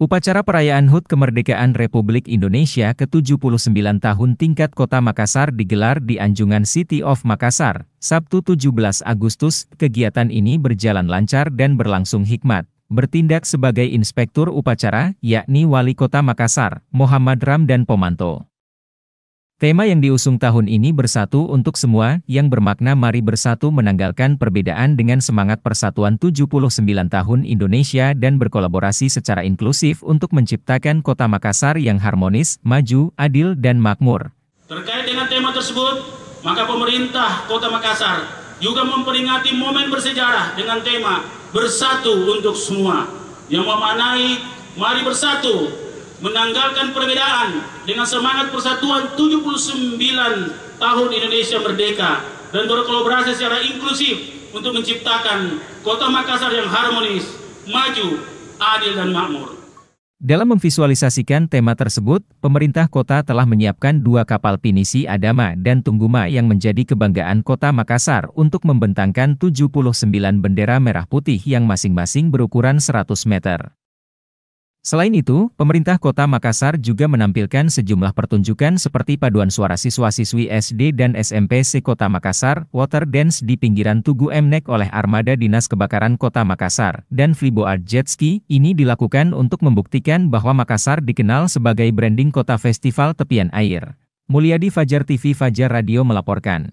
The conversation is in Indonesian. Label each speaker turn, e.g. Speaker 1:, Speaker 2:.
Speaker 1: Upacara perayaan HUT kemerdekaan Republik Indonesia ke-79 tahun tingkat Kota Makassar digelar di Anjungan City of Makassar, Sabtu 17 Agustus. Kegiatan ini berjalan lancar dan berlangsung hikmat. Bertindak sebagai inspektur upacara, yakni Wali Kota Makassar, Muhammad Ram dan Pomanto. Tema yang diusung tahun ini bersatu untuk semua, yang bermakna mari bersatu menanggalkan perbedaan dengan semangat persatuan 79 tahun Indonesia dan berkolaborasi secara inklusif untuk menciptakan kota Makassar yang harmonis, maju, adil, dan makmur.
Speaker 2: Terkait dengan tema tersebut, maka pemerintah kota Makassar juga memperingati momen bersejarah dengan tema bersatu untuk semua, yang memanai mari bersatu menanggalkan perbedaan dengan semangat persatuan 79 tahun Indonesia Merdeka dan berkolaborasi secara inklusif untuk menciptakan kota Makassar yang harmonis, maju, adil dan makmur.
Speaker 1: Dalam memvisualisasikan tema tersebut, pemerintah kota telah menyiapkan dua kapal pinisi Adama dan Tungguma yang menjadi kebanggaan kota Makassar untuk membentangkan 79 bendera merah putih yang masing-masing berukuran 100 meter. Selain itu, pemerintah kota Makassar juga menampilkan sejumlah pertunjukan seperti paduan suara siswa-siswi SD dan SMP Kota Makassar, Water Dance di pinggiran Tugu Mnek oleh Armada Dinas Kebakaran Kota Makassar, dan Flyboard Jet Ski. Ini dilakukan untuk membuktikan bahwa Makassar dikenal sebagai branding kota festival tepian air. Mulyadi Fajar TV Fajar Radio melaporkan.